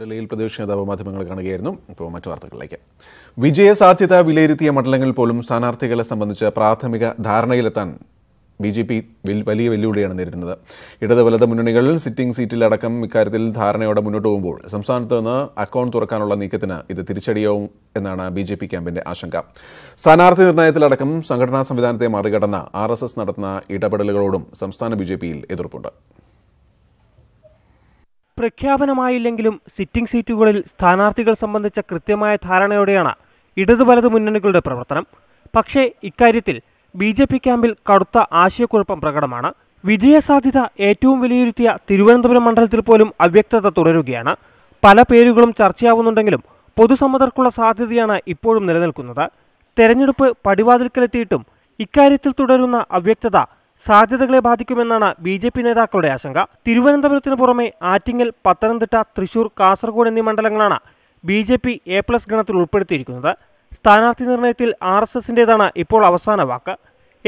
ഡൽഹിയിൽ പ്രതിപക്ഷ നേതാവ് മാധ്യമങ്ങൾ കാണുകയായിരുന്നു ഇപ്പോൾ മറ്റു വാർത്തകളിലേക്ക് വിജയസാധ്യത വിലയിരുത്തിയ മണ്ഡലങ്ങൾ പോലും സ്ഥാനാർത്ഥികളെ സംബന്ധിച്ച് പ്രാഥമിക ധാരണയിലെത്താൻ ബി ജെ പി വലിയ വെല്ലുവിളിയാണ് നേരിടുന്നത് ഇടത് വലത് മുന്നണികളിൽ സിറ്റിംഗ് സീറ്റിലടക്കം ഇക്കാര്യത്തിൽ ധാരണയോടെ മുന്നോട്ട് പോകുമ്പോൾ സംസ്ഥാനത്ത് നിന്ന് അക്കൗണ്ട് തുറക്കാനുള്ള നീക്കത്തിന് ഇത് തിരിച്ചടിയാവും എന്നാണ് ബി ജെ പി ക്യാമ്പിന്റെ ആശങ്ക സ്ഥാനാർത്ഥി നിർണയത്തിലടക്കം സംഘടനാ സംവിധാനത്തെ മറികടന്ന ആർ എസ് എസ് നടത്തുന്ന ഇടപെടലുകളോടും സംസ്ഥാന ബി ജെ പിയിൽ എതിർപ്പുണ്ട് പ്രഖ്യാപനമായില്ലെങ്കിലും സിറ്റിംഗ് സീറ്റുകളിൽ സ്ഥാനാർത്ഥികൾ സംബന്ധിച്ച കൃത്യമായ ധാരണയോടെയാണ് ഇടതുവലത് മുന്നണികളുടെ പ്രവർത്തനം പക്ഷേ ഇക്കാര്യത്തിൽ ബി ജെ പി ക്യാമ്പിൽ കടുത്ത ആശയക്കുഴപ്പം പ്രകടമാണ് വിജയസാധ്യത ഏറ്റവും വിലയിരുത്തിയ തിരുവനന്തപുരം മണ്ഡലത്തിൽ പോലും അവ്യക്തത തുടരുകയാണ് പല പേരുകളും ചർച്ചയാവുന്നുണ്ടെങ്കിലും പൊതുസമ്മതർക്കുള്ള സാധ്യതയാണ് ഇപ്പോഴും നിലനിൽക്കുന്നത് തെരഞ്ഞെടുപ്പ് പടിവാതിൽക്കലെത്തിയിട്ടും ഇക്കാര്യത്തിൽ തുടരുന്ന അവ്യക്തത സാധ്യതകളെ ബാധിക്കുമെന്നാണ് ബി ജെ പി നേതാക്കളുടെ ആശങ്ക തിരുവനന്തപുരത്തിന് പുറമെ ആറ്റിങ്ങൽ പത്തനംതിട്ട തൃശൂർ കാസർഗോഡ് എന്നീ മണ്ഡലങ്ങളാണ് B J P A plus ഗണത്തിൽ ഉൾപ്പെടുത്തിയിരിക്കുന്നത് സ്ഥാനാർത്ഥി നിർണയത്തിൽ ആർ എസ് എസിന്റേതാണ് ഇപ്പോൾ അവസാന വാക്ക്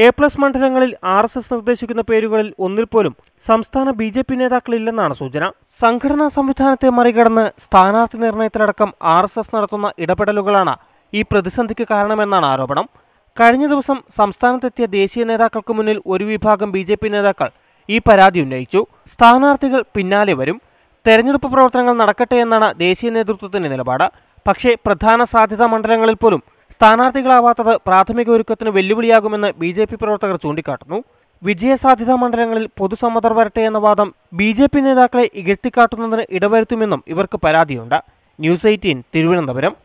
എ പ്ലസ് മണ്ഡലങ്ങളിൽ ആർ എസ് എസ് നിർദ്ദേശിക്കുന്ന പേരുകളിൽ ഒന്നിൽ പോലും സംസ്ഥാന ബി ജെ പി നേതാക്കളില്ലെന്നാണ് സൂചന സംഘടനാ സംവിധാനത്തെ മറികടന്ന് സ്ഥാനാർത്ഥി നിർണയത്തിലടക്കം ആർ എസ് എസ് നടത്തുന്ന ഇടപെടലുകളാണ് ഈ പ്രതിസന്ധിക്ക് കാരണമെന്നാണ് ആരോപണം കഴിഞ്ഞ ദിവസം സംസ്ഥാനത്തെത്തിയ ദേശീയ നേതാക്കൾക്ക് മുന്നിൽ ഒരു വിഭാഗം ബി നേതാക്കൾ ഈ പരാതി ഉന്നയിച്ചു സ്ഥാനാർത്ഥികൾ പിന്നാലെ വരും തെരഞ്ഞെടുപ്പ് പ്രവർത്തനങ്ങൾ നടക്കട്ടെ എന്നാണ് ദേശീയ നേതൃത്വത്തിന്റെ നിലപാട് പക്ഷേ പ്രധാന സാധ്യതാ മണ്ഡലങ്ങളിൽ പോലും സ്ഥാനാർത്ഥികളാവാത്തത് പ്രാഥമിക ഒരുക്കത്തിന് വെല്ലുവിളിയാകുമെന്ന് ബി ജെ പി പ്രവർത്തകർ ചൂണ്ടിക്കാട്ടുന്നു വിജയസാധ്യതാ മണ്ഡലങ്ങളിൽ പൊതുസമ്മതർ വരട്ടെ എന്ന വാദം ബി ജെ പി നേതാക്കളെ ഇകഴ്ത്തിക്കാട്ടുന്നതിന് ഇടവരുത്തുമെന്നും ഇവർക്ക് പരാതിയുണ്ട് ന്യൂസ് എയ്റ്റീൻ തിരുവനന്തപുരം